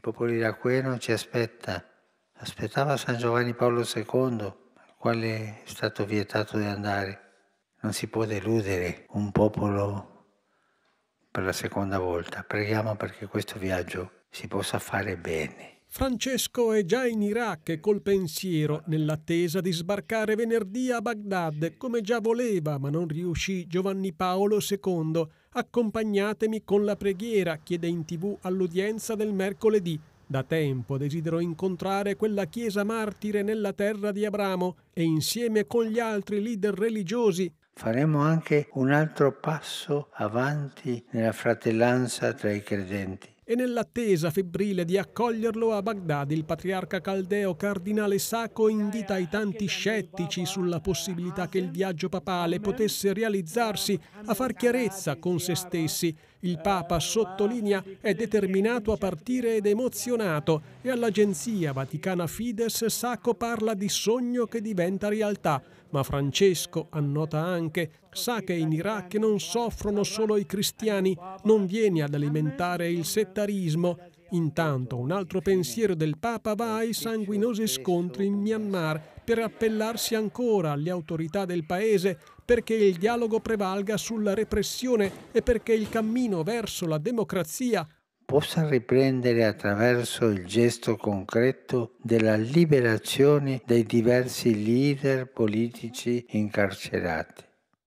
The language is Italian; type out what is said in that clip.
Il popolo iracheno ci aspetta, aspettava San Giovanni Paolo II, al quale è stato vietato di andare. Non si può deludere un popolo per la seconda volta. Preghiamo perché questo viaggio si possa fare bene. Francesco è già in Iraq e col pensiero nell'attesa di sbarcare venerdì a Baghdad, come già voleva, ma non riuscì Giovanni Paolo II. Accompagnatemi con la preghiera, chiede in tv all'udienza del mercoledì. Da tempo desidero incontrare quella chiesa martire nella terra di Abramo e insieme con gli altri leader religiosi faremo anche un altro passo avanti nella fratellanza tra i credenti e nell'attesa febbrile di accoglierlo a Baghdad il patriarca caldeo cardinale Sacco invita i tanti scettici sulla possibilità che il viaggio papale potesse realizzarsi a far chiarezza con se stessi. Il Papa sottolinea è determinato a partire ed emozionato e all'agenzia vaticana Fides Sacco parla di sogno che diventa realtà. Ma Francesco annota anche, sa che in Iraq non soffrono solo i cristiani, non vieni ad alimentare il settimana totalitarismo. Intanto un altro pensiero del Papa va ai sanguinosi scontri in Myanmar per appellarsi ancora alle autorità del paese perché il dialogo prevalga sulla repressione e perché il cammino verso la democrazia possa riprendere attraverso il gesto concreto della liberazione dei diversi leader politici incarcerati.